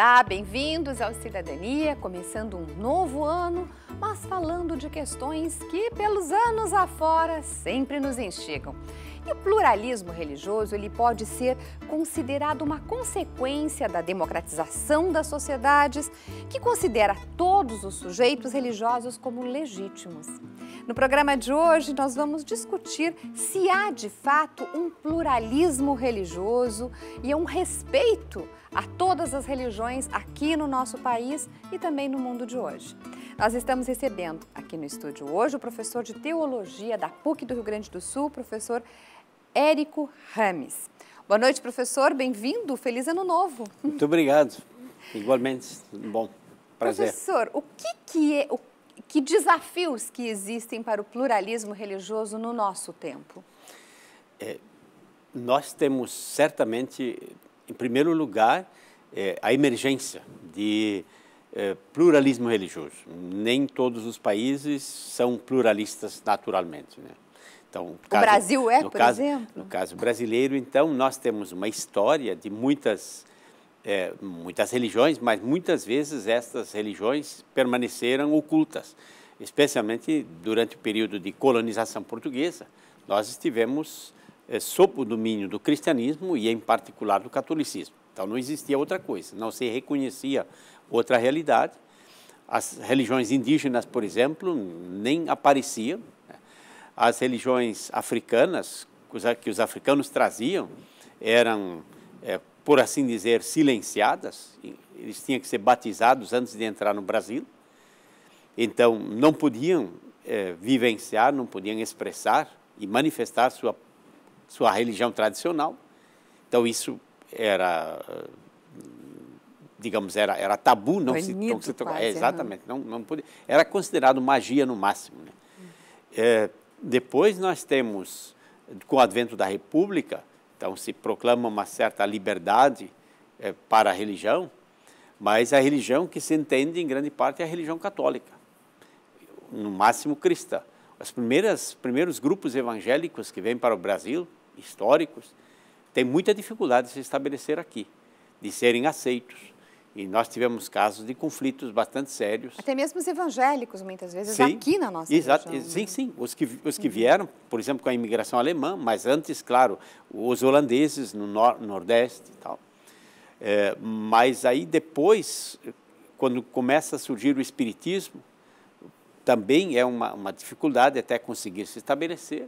Olá, bem-vindos ao Cidadania, começando um novo ano, mas falando de questões que, pelos anos afora, sempre nos instigam. E o pluralismo religioso ele pode ser considerado uma consequência da democratização das sociedades, que considera todos os sujeitos religiosos como legítimos. No programa de hoje, nós vamos discutir se há de fato um pluralismo religioso e um respeito a todas as religiões aqui no nosso país e também no mundo de hoje. Nós estamos recebendo aqui no estúdio hoje o professor de teologia da PUC do Rio Grande do Sul, professor Érico Rames. Boa noite, professor. Bem-vindo. Feliz ano novo. Muito obrigado. Igualmente. Bom. Prazer. Professor, o que que é, o que desafios que existem para o pluralismo religioso no nosso tempo? É, nós temos certamente, em primeiro lugar, é, a emergência de é, pluralismo religioso. Nem todos os países são pluralistas naturalmente. Né? Então, caso, o Brasil é, por caso, exemplo? No caso brasileiro, então, nós temos uma história de muitas é, muitas religiões, mas muitas vezes estas religiões permaneceram ocultas, especialmente durante o período de colonização portuguesa. Nós estivemos é, sob o domínio do cristianismo e, em particular, do catolicismo. Então, não existia outra coisa, não se reconhecia outra realidade. As religiões indígenas, por exemplo, nem apareciam. Né? As religiões africanas, que os africanos traziam, eram é, por assim dizer, silenciadas. Eles tinham que ser batizados antes de entrar no Brasil. Então, não podiam eh, vivenciar, não podiam expressar e manifestar sua, sua religião tradicional. Então, isso era, eh, digamos, era, era tabu, não se, não se tocava. É, né? exatamente, não, não podia. Era considerado magia no máximo. Né? É, depois nós temos, com o advento da República, então se proclama uma certa liberdade é, para a religião, mas a religião que se entende em grande parte é a religião católica, no máximo cristã. Os primeiros grupos evangélicos que vêm para o Brasil, históricos, têm muita dificuldade de se estabelecer aqui, de serem aceitos. E nós tivemos casos de conflitos bastante sérios. Até mesmo os evangélicos, muitas vezes, sim, aqui na nossa exato, região. Sim, né? sim. Os que, os que uhum. vieram, por exemplo, com a imigração alemã, mas antes, claro, os holandeses no nor Nordeste e tal. É, mas aí depois, quando começa a surgir o espiritismo, também é uma, uma dificuldade até conseguir se estabelecer.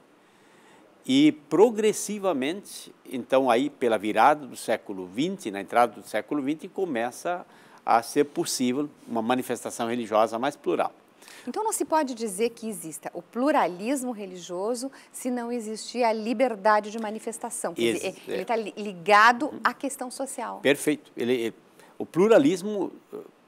E progressivamente, então aí pela virada do século XX, na entrada do século XX, começa a ser possível uma manifestação religiosa mais plural. Então não se pode dizer que exista o pluralismo religioso se não existir a liberdade de manifestação. Ex dizer, ele está é. ligado uhum. à questão social. Perfeito. Ele, ele, o pluralismo,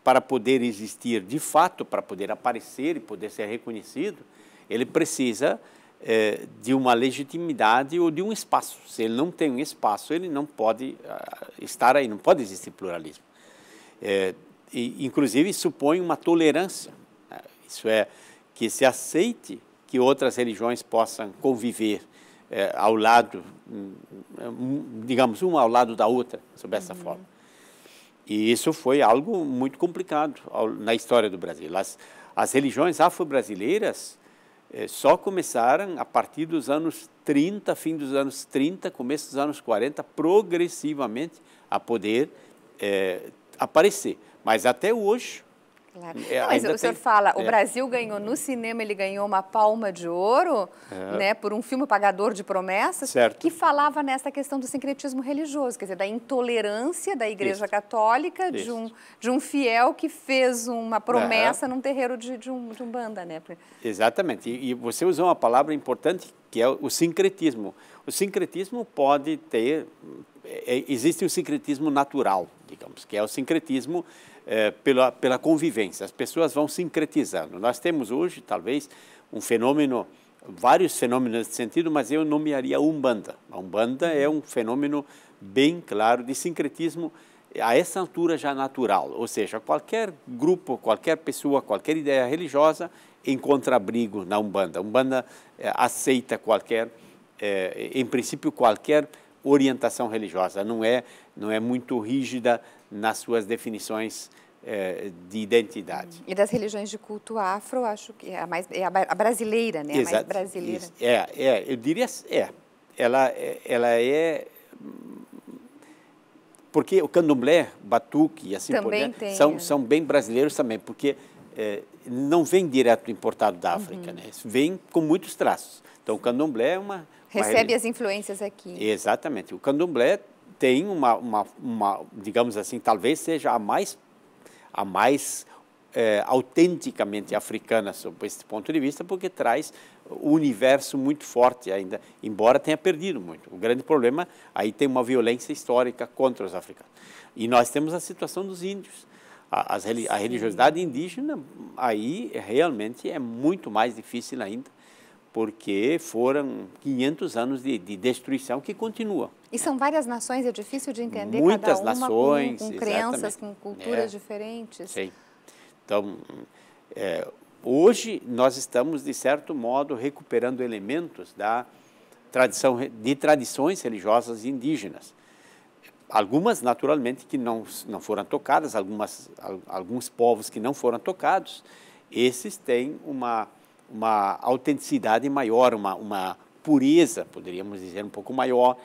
para poder existir de fato, para poder aparecer e poder ser reconhecido, ele precisa é, de uma legitimidade ou de um espaço. Se ele não tem um espaço, ele não pode uh, estar aí, não pode existir pluralismo. É, e, inclusive, supõe uma tolerância, né? isso é, que se aceite que outras religiões possam conviver é, ao lado, hum, digamos, uma ao lado da outra, sob essa uhum. forma. E isso foi algo muito complicado ao, na história do Brasil. As, as religiões afro-brasileiras eh, só começaram a partir dos anos 30, fim dos anos 30, começo dos anos 40, progressivamente a poder eh, aparecer. Mas até hoje, Claro. É, não, mas o tem... senhor fala, o é. Brasil ganhou no cinema, ele ganhou uma palma de ouro, é. né, por um filme pagador de promessas, certo. que falava nessa questão do sincretismo religioso, quer dizer, da intolerância da Igreja Isso. Católica de um de um fiel que fez uma promessa num terreiro de, de um de um banda, né? Exatamente. E, e você usou uma palavra importante que é o sincretismo. O sincretismo pode ter é, existe o sincretismo natural, digamos, que é o sincretismo é, pela, pela convivência. As pessoas vão sincretizando. Nós temos hoje, talvez, um fenômeno, vários fenômenos de sentido, mas eu nomearia a Umbanda. A Umbanda é um fenômeno bem claro de sincretismo a essa altura já natural, ou seja, qualquer grupo, qualquer pessoa, qualquer ideia religiosa encontra abrigo na Umbanda. A Umbanda é, aceita qualquer, é, em princípio, qualquer orientação religiosa, não é, não é muito rígida nas suas definições eh, de identidade. E das religiões de culto afro, acho que é a mais é a brasileira, né? Exato, a mais brasileira. Isso. É, é, eu diria é. Ela ela é porque o candomblé, batuque e assim também por diante são é. são bem brasileiros também, porque é, não vem direto importado da África, uhum. né? Vem com muitos traços. Então o candomblé é uma recebe uma... as influências aqui. Exatamente. O candomblé tem uma, uma, uma, digamos assim, talvez seja a mais, a mais é, autenticamente africana sob esse ponto de vista, porque traz o universo muito forte ainda, embora tenha perdido muito. O grande problema aí tem uma violência histórica contra os africanos. E nós temos a situação dos índios. A, a religiosidade indígena aí realmente é muito mais difícil ainda, porque foram 500 anos de, de destruição que continuam. E são várias nações, é difícil de entender Muitas cada uma nações, com, com crenças, com né? culturas é. diferentes. Sim. Então, é, hoje nós estamos, de certo modo, recuperando elementos da tradição, de tradições religiosas indígenas. Algumas, naturalmente, que não, não foram tocadas, algumas, alguns povos que não foram tocados, esses têm uma, uma autenticidade maior, uma, uma pureza, poderíamos dizer, um pouco maior,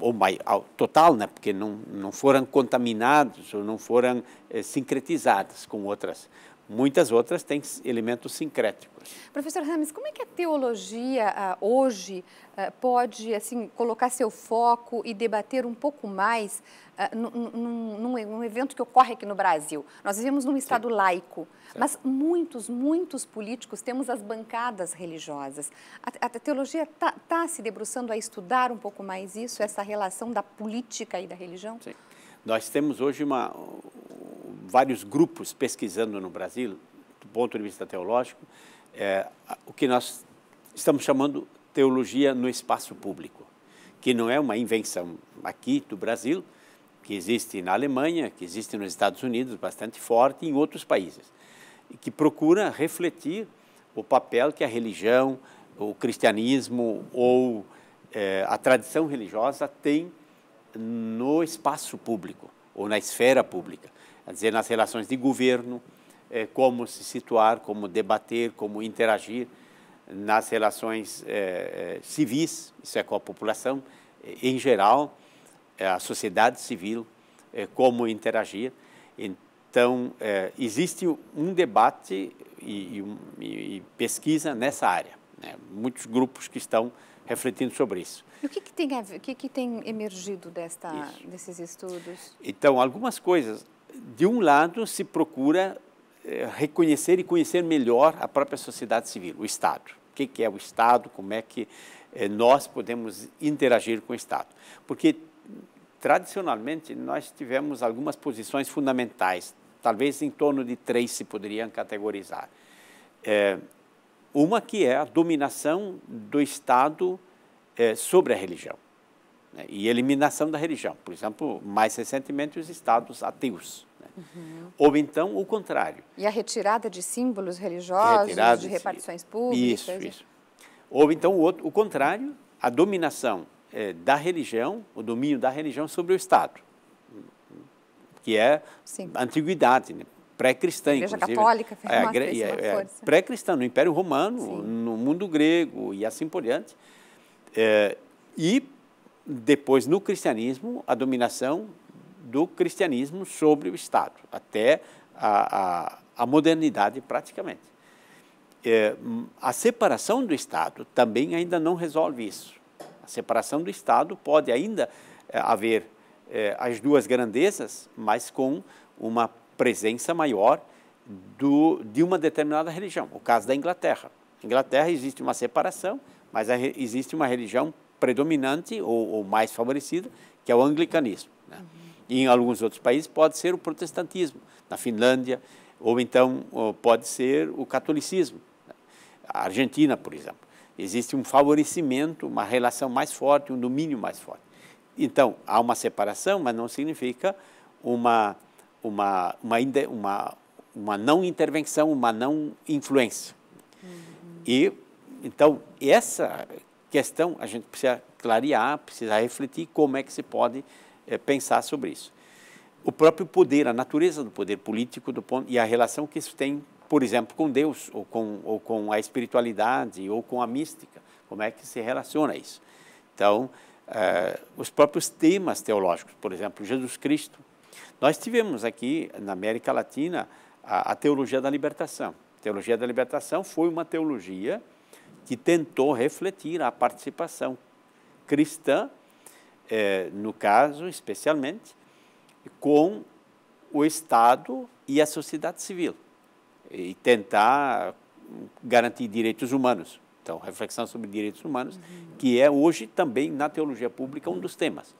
ou ao total, né, porque não, não foram contaminados ou não foram eh, sincretizadas com outras Muitas outras têm elementos sincréticos. Professor Rames, como é que a teologia ah, hoje ah, pode assim colocar seu foco e debater um pouco mais ah, num, evento que ocorre aqui no Brasil? Nós vivemos num Estado Sim. laico, certo. mas muitos, muitos políticos temos as bancadas religiosas. A, teologia está tá se debruçando a estudar um pouco mais isso, essa relação da política e da religião? Sim. Nós temos hoje uma, vários grupos pesquisando no Brasil, do ponto de vista teológico, é, o que nós estamos chamando teologia no espaço público, que não é uma invenção aqui do Brasil, que existe na Alemanha, que existe nos Estados Unidos, bastante forte, e em outros países, e que procura refletir o papel que a religião, o cristianismo ou é, a tradição religiosa tem no espaço público ou na esfera pública, quer é dizer, nas relações de governo, é, como se situar, como debater, como interagir nas relações é, civis, isso é com a população, em geral, a sociedade civil, como interagir. Então, existe um debate e, e, e pesquisa nessa área, né? muitos grupos que estão refletindo sobre isso. E o que, que tem, a, o que, que tem emergido desta, desses estudos? Então, algumas coisas. De um lado, se procura eh, reconhecer e conhecer melhor a própria sociedade civil, o Estado. O que, que é o Estado, como é que eh, nós podemos interagir com o Estado. Porque, tradicionalmente, nós tivemos algumas posições fundamentais, talvez em torno de três se poderiam categorizar. É, uma que é a dominação do Estado é, sobre a religião né, e eliminação da religião. Por exemplo, mais recentemente, os estados ateus. Né? Uhum. Ou então o contrário. E a retirada de símbolos religiosos, retirada de repartições públicas. Isso, né? isso. Ou então o, outro, o contrário, a dominação é, da religião, o domínio da religião sobre o Estado, que é Sim. antiguidade, né? pré-cristã, inclusive. Igreja católica, é, é, é pré-cristã no Império Romano, Sim. no mundo grego e assim por diante. É, e depois, no cristianismo, a dominação do cristianismo sobre o Estado, até a, a, a modernidade praticamente. É, a separação do Estado também ainda não resolve isso. A separação do Estado pode ainda é, haver é, as duas grandezas, mas com uma presença maior do, de uma determinada religião. O caso da Inglaterra. Na Inglaterra existe uma separação, mas existe uma religião predominante ou, ou mais favorecida, que é o anglicanismo. Né? Uhum. E em alguns outros países pode ser o protestantismo, na Finlândia, ou então pode ser o catolicismo. Né? A Argentina, por exemplo. Existe um favorecimento, uma relação mais forte, um domínio mais forte. Então, há uma separação, mas não significa uma, uma, uma, uma, uma não intervenção, uma não influência. Uhum. E então, essa questão a gente precisa clarear, precisa refletir como é que se pode é, pensar sobre isso. O próprio poder, a natureza do poder político do ponto, e a relação que isso tem, por exemplo, com Deus, ou com, ou com a espiritualidade, ou com a mística, como é que se relaciona isso. Então, é, os próprios temas teológicos, por exemplo, Jesus Cristo. Nós tivemos aqui na América Latina a, a teologia da libertação. A teologia da libertação foi uma teologia que tentou refletir a participação cristã, é, no caso especialmente, com o Estado e a sociedade civil, e tentar garantir direitos humanos. Então, reflexão sobre direitos humanos, uhum. que é hoje também na teologia pública um dos temas.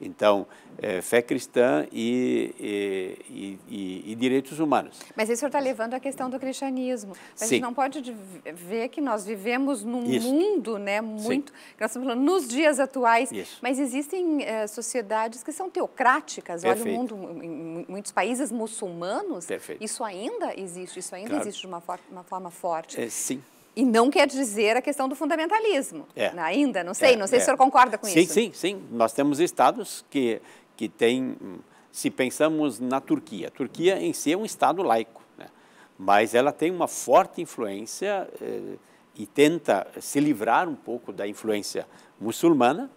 Então, é, fé cristã e, e, e, e, direitos humanos. Mas aí o senhor está levando a questão do cristianismo. A gente não pode ver que nós vivemos num Isso. mundo né, muito. Nós estamos falando nos dias atuais, Isso. mas existem é, sociedades que são teocráticas. Perfeito. Olha o mundo, em muitos países muçulmanos, Perfeito. isso ainda existe, isso ainda claro. existe de uma, for uma forma forte. É, sim. E não quer dizer a questão do fundamentalismo. É. Né, ainda, não sei, é, não sei é. se o é. senhor concorda com sim, isso. Sim, sim, sim. Nós temos estados que, que têm. Se pensamos na Turquia, a Turquia em si é um estado laico, né? mas ela tem uma forte influência eh, e tenta se livrar um pouco da influência muçulmana,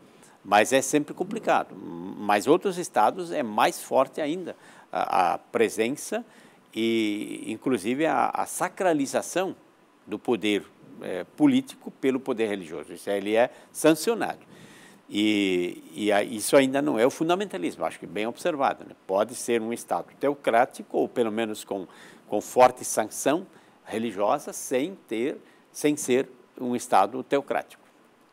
mas é sempre complicado. Mas outros estados é mais forte ainda a, a presença e, inclusive, a, a sacralização do poder é, político pelo poder religioso. Isso ele é sancionado. E, e a, isso ainda não é o fundamentalismo, acho que bem observado. Né? Pode ser um Estado teocrático, ou pelo menos com, com forte sanção religiosa, sem, ter, sem ser um Estado teocrático.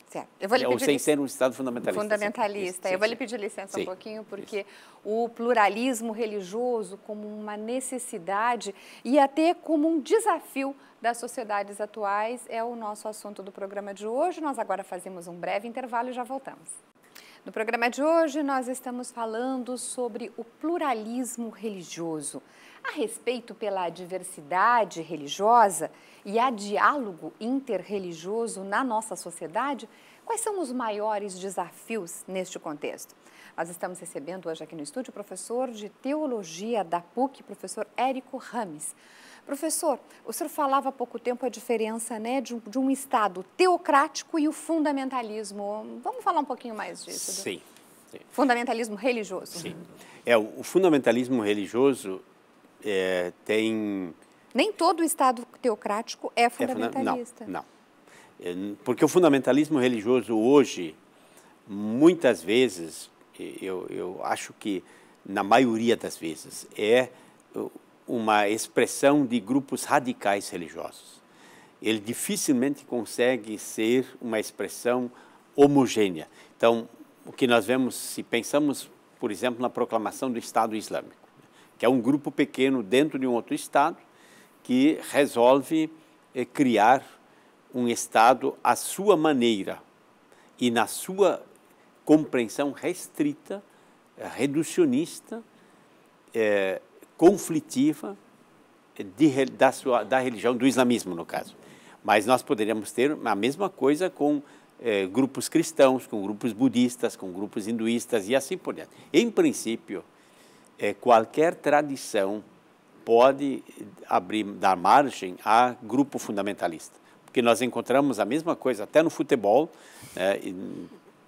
Certo. Eu vou lhe pedir Ou sem ser um Estado fundamentalista. Fundamentalista. Sim. Eu vou lhe pedir licença sim. um pouquinho, porque Isso. o pluralismo religioso como uma necessidade e até como um desafio das sociedades atuais é o nosso assunto do programa de hoje. Nós agora fazemos um breve intervalo e já voltamos. No programa de hoje, nós estamos falando sobre o pluralismo religioso, a respeito pela diversidade religiosa e a diálogo interreligioso na nossa sociedade. Quais são os maiores desafios neste contexto? Nós estamos recebendo hoje aqui no estúdio o professor de Teologia da PUC, professor Érico Rames. Professor, o senhor falava há pouco tempo a diferença né, de, de um Estado teocrático e o fundamentalismo. Vamos falar um pouquinho mais disso? Sim. sim. Fundamentalismo religioso. Sim. É, o, fundamentalismo religioso é, tem... Nem todo Estado teocrático é fundamentalista. É funda... não, não. É, porque o fundamentalismo religioso hoje, muitas vezes, eu, eu acho que, na maioria das vezes, é uma expressão de grupos radicais religiosos. Ele dificilmente consegue ser uma expressão homogênea. Então, o que nós vemos, se pensamos, por exemplo, na proclamação do Estado Islâmico, que é um grupo pequeno dentro de um outro Estado que resolve eh, criar um Estado à sua maneira e na sua compreensão restrita, reducionista, é, conflitiva é, de, da, sua, da religião, do islamismo, no caso. Mas nós poderíamos ter a mesma coisa com é, grupos cristãos, com grupos budistas, com grupos hinduístas e assim por diante. Em princípio, é, qualquer tradição pode abrir, dar margem a grupo fundamentalista. Porque nós encontramos a mesma coisa até no futebol, né,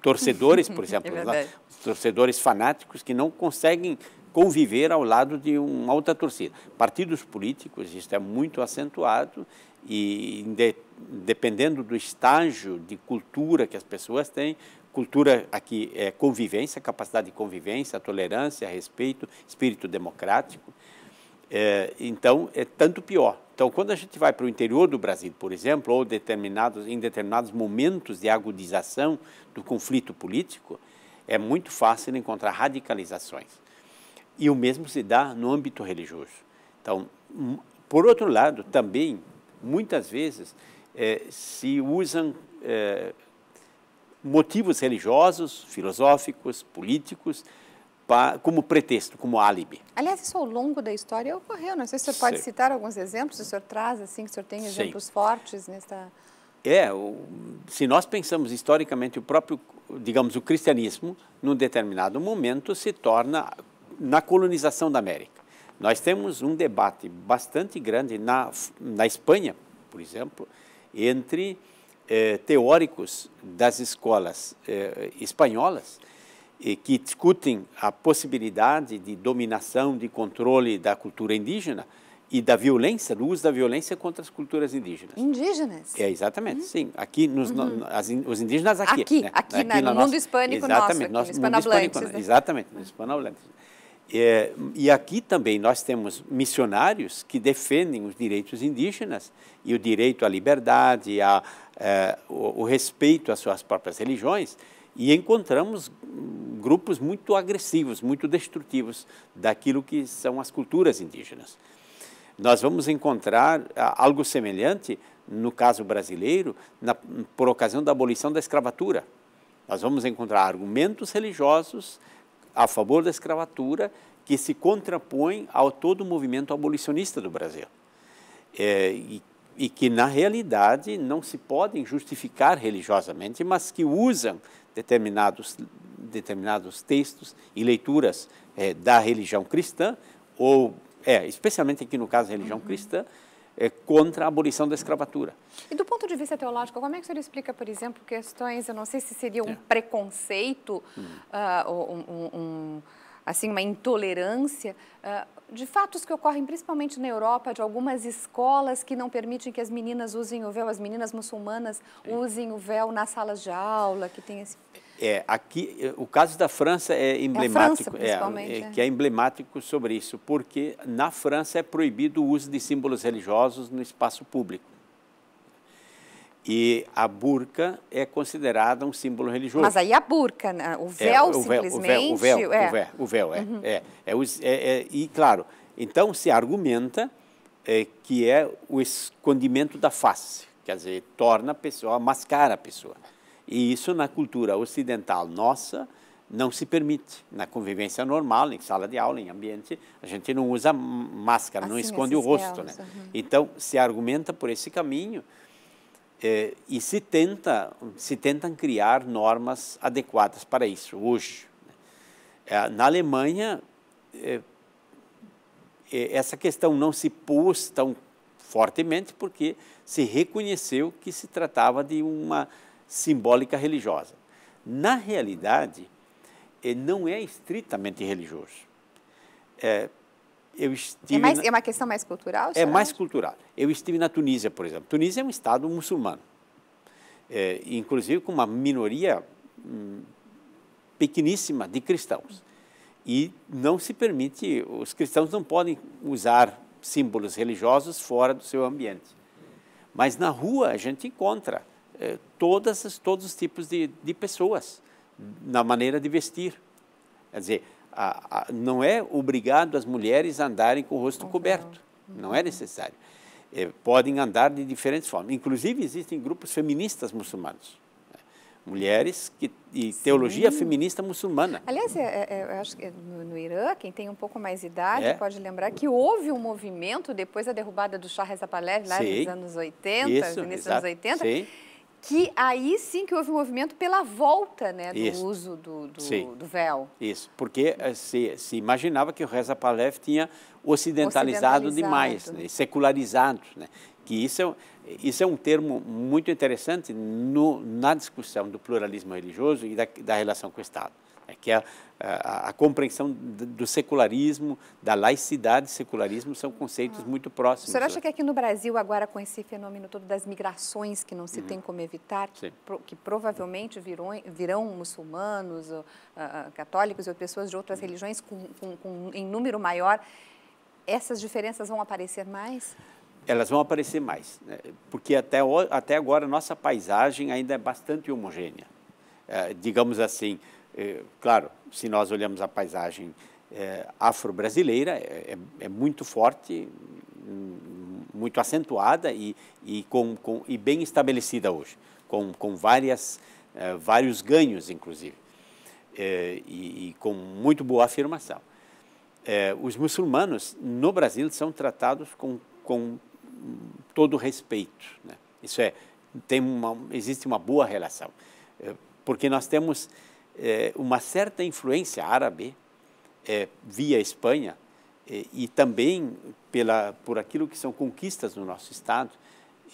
torcedores, por exemplo, é torcedores fanáticos que não conseguem conviver ao lado de uma alta torcida. Partidos políticos, isso é muito acentuado e de, dependendo do estágio de cultura que as pessoas têm, cultura aqui é convivência, capacidade de convivência, tolerância, respeito, espírito democrático. É, então, é tanto pior. Então, quando a gente vai para o interior do Brasil, por exemplo, ou determinados, em determinados momentos de agudização do conflito político, é muito fácil encontrar radicalizações. E o mesmo se dá no âmbito religioso. Então, hum, por outro lado, também, muitas vezes, é, se usam é, motivos religiosos, filosóficos, políticos, como pretexto, como álibi. Aliás, isso ao longo da história ocorreu. Não sei se o senhor pode Sim. citar alguns exemplos, se o senhor traz, assim, que o senhor tem exemplos Sim. fortes nesta... É, o, se nós pensamos historicamente, o próprio, digamos, o cristianismo, num determinado momento, se torna na colonização da América. Nós temos um debate bastante grande na, na Espanha, por exemplo, entre eh, teóricos das escolas eh, espanholas que discutem a possibilidade de dominação, de controle da cultura indígena e da violência, do uso da violência contra as culturas indígenas. Indígenas? É, exatamente, hum. sim. Aqui, nos, uhum. no, as, os indígenas aqui. Aqui, né? aqui, aqui né? no, nosso, mundo hispânico exatamente, nosso, né? aqui, no mundo hispânico, né? Exatamente, no hispanohablantes. É, e aqui também nós temos missionários que defendem os direitos indígenas e o direito à liberdade, a, a, é, o, o respeito às suas próprias religiões, e encontramos grupos muito agressivos, muito destrutivos daquilo que são as culturas indígenas. Nós vamos encontrar ah, algo semelhante, no caso brasileiro, na, por ocasião da abolição da escravatura. Nós vamos encontrar argumentos religiosos a favor da escravatura que se contrapõem ao todo o movimento abolicionista do Brasil. É, e e que na realidade não se podem justificar religiosamente, mas que usam determinados, determinados textos e leituras é, da religião cristã, ou, é, especialmente aqui no caso, religião uhum. cristã, é, contra a abolição da escravatura. E do ponto de vista teológico, como é que o senhor explica, por exemplo, questões, eu não sei se seria um é. preconceito, uh, um, um, assim, uma intolerância, uh, de fatos que ocorrem principalmente na Europa, de algumas escolas que não permitem que as meninas usem o véu, as meninas muçulmanas usem o véu nas salas de aula, que tem esse... É, aqui, o caso da França é, é emblemático, é, França, é, é que é emblemático sobre isso, porque na França é proibido o uso de símbolos religiosos no espaço público. E a burca é considerada um símbolo religioso. Mas aí a burca, né? o véu é, o simplesmente... Véu, o véu, é. o véu, o véu, é, uhum. é, é, é, é, E, claro, então se argumenta é, que é o escondimento da face, quer dizer, torna a pessoa, mascara a pessoa. E isso na cultura ocidental nossa não se permite. Na convivência normal, em sala de aula, em ambiente, a gente não usa máscara, assim, não esconde o rosto. né? uhum. Então, se argumenta por esse caminho é, e se, tenta, se tentam criar normas adequadas para isso hoje. Né? É, na Alemanha, é, essa questão não se pôs tão fortemente porque se reconheceu que se tratava de uma simbólica religiosa. Na realidade, não é estritamente religioso eu é estive. É, mais, na... é uma questão mais cultural? É mais acha? cultural. Eu estive na Tunísia, por exemplo. Tunísia é um estado muçulmano, é, inclusive com uma minoria hum, pequeníssima de cristãos. E não se permite, os cristãos não podem usar símbolos religiosos fora do seu ambiente. Mas na rua a gente encontra é, todas as, todos os tipos de, de pessoas na maneira de vestir. Quer dizer, a, a, não é obrigado as mulheres a andarem com o rosto uhum. coberto, não é necessário. É, podem andar de diferentes formas. Inclusive existem grupos feministas muçulmanos, né? mulheres que e teologia feminista muçulmana. Aliás, eu, é, é, é, eu acho que no, no, Irã, quem tem um pouco mais de idade é. pode lembrar que houve um movimento depois da derrubada do Shah Reza Pahlavi lá Sim. nos anos 80, Isso, início dos anos 80. Sim que aí sim que houve um movimento pela volta né, do Isso. uso do, do, do, véu. Isso, porque eh, se, se imaginava que o Reza Palef tinha ocidentalizado, ocidentalizado. demais, né, secularizado, né, que isso é, isso é um termo muito interessante no, na discussão do pluralismo religioso e da, da relação com o Estado. É que a, a, a, compreensão do secularismo, da laicidade secularismo, são conceitos ah. muito próximos. O senhor acha né? que aqui no Brasil, agora com esse fenômeno todo das migrações que não se uhum. tem como evitar, que, que provavelmente virão, virão muçulmanos, ou, uh, católicos ou pessoas de outras uhum. religiões com, com, com, em número maior, essas diferenças vão aparecer mais? Elas vão aparecer mais, né? porque até, até agora nossa paisagem ainda é bastante homogênea. É, digamos assim, é, claro, se nós olhamos a paisagem é, afro-brasileira, é, é, é muito forte, hum, muito acentuada e, e, com, com, e bem estabelecida hoje, com, com várias, é, vários ganhos, inclusive, e, e com muito boa afirmação. É, os muçulmanos no Brasil são tratados com, com todo respeito. Né? Isso é, tem uma, existe uma boa relação, é, porque nós temos é, uma certa influência árabe é, via Espanha é, e também pela, por aquilo que são conquistas no nosso Estado,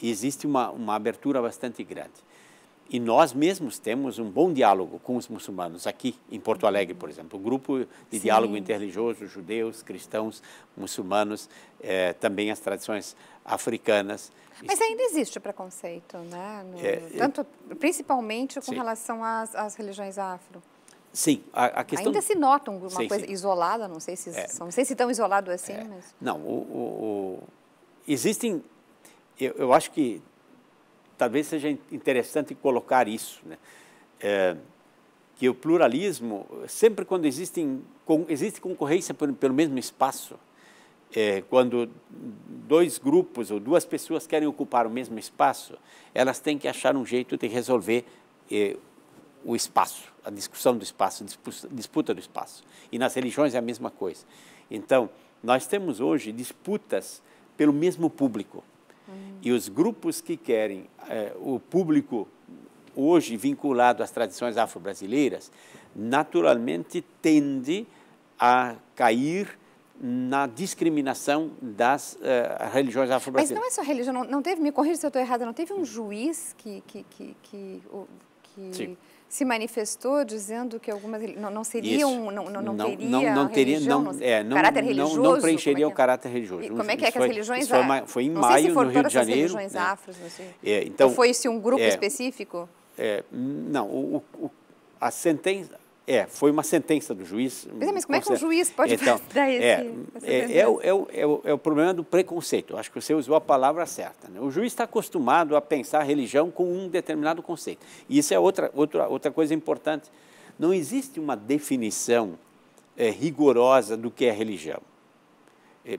existe uma, uma abertura bastante grande. E nós mesmos temos um bom diálogo com os muçulmanos aqui em Porto Alegre, por exemplo. O um grupo de Sim. diálogo interreligioso, judeus, cristãos, muçulmanos, eh, também as tradições africanas. Mas ainda existe preconceito, né? No, é, é, tanto, principalmente com sim. relação às, às, religiões afro. Sim, a, a questão... Ainda se nota uma sim, coisa sim. isolada, não sei se é, não sei se tão isolado assim, é, mas... Não, o, o, o, existem... Eu, eu acho que talvez seja interessante colocar isso, né? É, que o pluralismo, sempre quando existem, com, existe concorrência pelo mesmo espaço, é, quando dois grupos ou duas pessoas querem ocupar o mesmo espaço, elas têm que achar um jeito de resolver é, o espaço, a discussão do espaço, a disputa do espaço. E nas religiões é a mesma coisa. Então, nós temos hoje disputas pelo mesmo público. Hum. E os grupos que querem é, o público hoje vinculado às tradições afro-brasileiras, naturalmente tende a cair na discriminação das uh, religiões afro-brasileiras. Mas não é só religião, não, não teve, me corrija se eu estou errada, não teve um juiz que, que, que, que, que se manifestou dizendo que algumas não, não seriam, Isso. não, não, não, teria não, não teria, religião, não, é, não, caráter religioso. Não, não é é preencheria é? o caráter religioso. E como é que é que as religiões... Foi, a... foi em não maio, sei se no Rio de Janeiro. As religiões né? afros, não assim. sei. É, então, Ou foi-se um grupo é, específico? É, não, o, o, a sentença é, foi uma sentença do juiz. Mas, mas como é que um juiz pode então, dar esse... É, é, é, o, é, o, é, o, é o problema do preconceito. Eu acho que você usou a palavra certa. Né? O juiz está acostumado a pensar a religião com um determinado conceito. E isso é outra, outra, outra coisa importante. Não existe uma definição é, rigorosa do que é religião. É,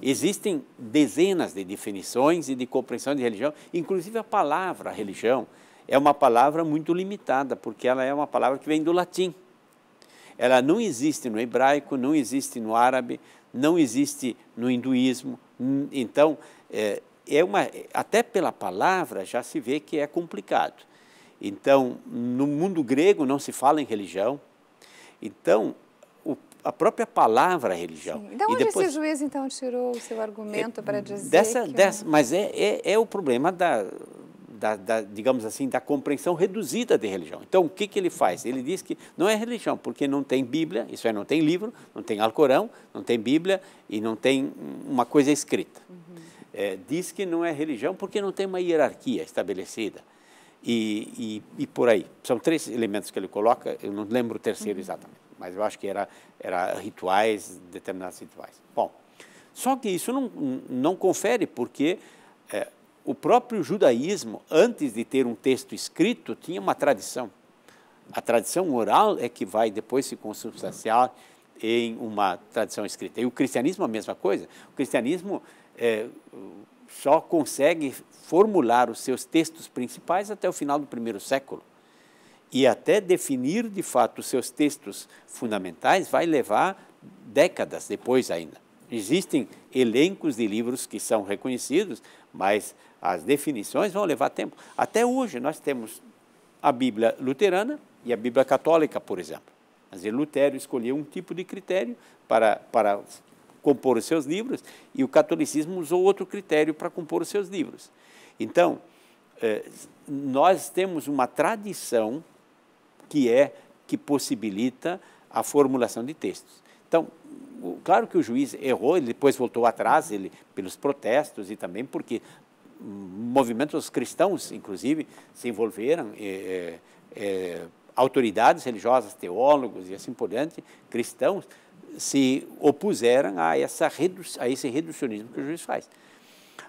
existem dezenas de definições e de compreensão de religião, inclusive a palavra religião é uma palavra muito limitada, porque ela é uma palavra que vem do latim. Ela não existe no hebraico, não existe no árabe, não existe no hinduísmo. Hum, então, é, é uma, até pela palavra já se vê que é complicado. Então, no mundo grego não se fala em religião. Então, o, a própria palavra é religião. Sim. De então, onde e depois, esse juiz, então, tirou o seu argumento é, para dizer dessa, que... Dessa, mas é, é, é o problema da, da, da, digamos assim, da compreensão reduzida de religião. Então, o que, que ele faz? Ele diz que não é religião, porque não tem Bíblia, isso é, não tem livro, não tem Alcorão, não tem Bíblia e não tem uma coisa escrita. Uhum. É, diz que não é religião porque não tem uma hierarquia estabelecida. E, e, e, por aí. São três elementos que ele coloca, eu não lembro o terceiro uhum. exatamente, mas eu acho que era, era rituais, determinados rituais. Bom, só que isso não, não confere, porque é, o próprio judaísmo, antes de ter um texto escrito, tinha uma tradição. A tradição oral é que vai depois se consubstanciar em uma tradição escrita. E o cristianismo a mesma coisa. O cristianismo é, só consegue formular os seus textos principais até o final do primeiro século. E até definir de fato os seus textos fundamentais vai levar décadas depois ainda existem elencos de livros que são reconhecidos, mas as definições vão levar tempo. Até hoje nós temos a Bíblia luterana e a Bíblia católica, por exemplo. Mas Lutero escolheu um tipo de critério para, para compor os seus livros e o catolicismo usou outro critério para compor os seus livros. Então, eh, nós temos uma tradição que é que possibilita a formulação de textos. Então, claro que o juiz errou, ele depois voltou atrás, ele pelos protestos e também porque hum, movimentos cristãos, inclusive, se envolveram, é, é, autoridades religiosas, teólogos e assim por diante, cristãos, se opuseram a, essa, a esse reducionismo que o juiz faz.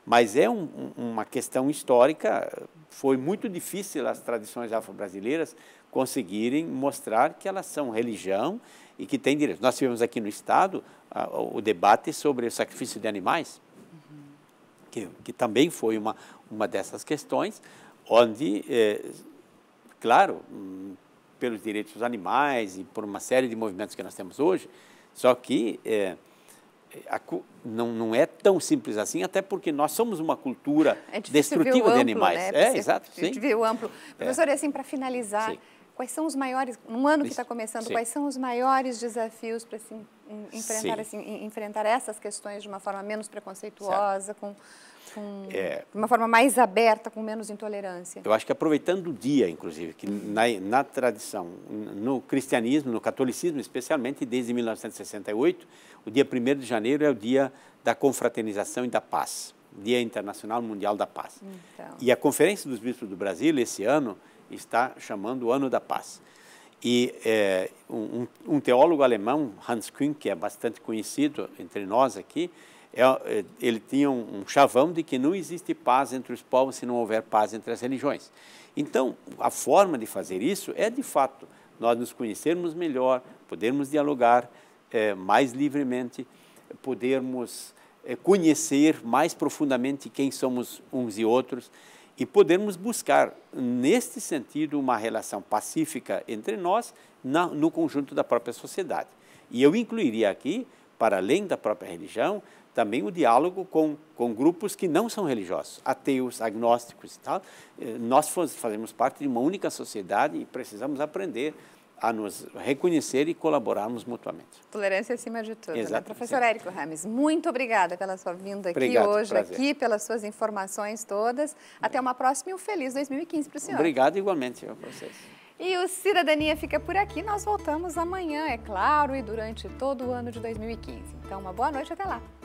Mas é um, uma questão histórica, foi muito difícil as tradições afro-brasileiras conseguirem mostrar que elas são religião e que têm direito. Nós tivemos aqui no Estado uh, o debate sobre o sacrifício de animais, uhum. que, que também foi uma, uma dessas questões, onde, eh, claro, um, pelos direitos dos animais e por uma série de movimentos que nós temos hoje, só que eh, não, não é tão simples assim, até porque nós somos uma cultura é destrutiva de amplo, animais. Né? É, é exato. Sim. o amplo. É. Professor, é. assim, para finalizar, sim. Quais são os maiores, num ano que está começando, Sim. quais são os maiores desafios para se enfrentar, assim, enfrentar essas questões de uma forma menos preconceituosa, com, com é, uma forma mais aberta, com menos intolerância? Eu acho que aproveitando o dia, inclusive, que na, na tradição, no cristianismo, no catolicismo, especialmente desde 1968, o dia 1 de janeiro é o dia da confraternização e da paz. Dia Internacional Mundial da Paz. Então. E a Conferência dos Bispos do Brasil, esse ano, está chamando o Ano da Paz. E é, um, um, teólogo alemão, Hans Kuhn, que é bastante conhecido entre nós aqui, é, é, ele tinha um, um chavão de que não existe paz entre os povos se não houver paz entre as religiões. Então, a forma de fazer isso é, de fato, nós nos conhecermos melhor, podermos dialogar é, mais livremente, podermos é, conhecer mais profundamente quem somos uns e outros e podermos buscar, neste sentido, uma relação pacífica entre nós na, no conjunto da própria sociedade. E eu incluiria aqui, para além da própria religião, também o diálogo com, com grupos que não são religiosos, ateus, agnósticos e tal. Eh, nós fazemos parte de uma única sociedade e precisamos aprender a nos reconhecer e colaborarmos mutuamente. Tolerância acima de tudo, né, Exato, né? Professor Érico Rames, muito obrigada pela sua vinda aqui Obrigado, hoje, prazer. aqui, pelas suas informações todas. Até uma próxima e um feliz 2015 para o senhor. Obrigado igualmente a vocês. E o Cidadania fica por aqui. Nós voltamos amanhã, é claro, e durante todo o ano de 2015. Então, uma boa noite, até lá.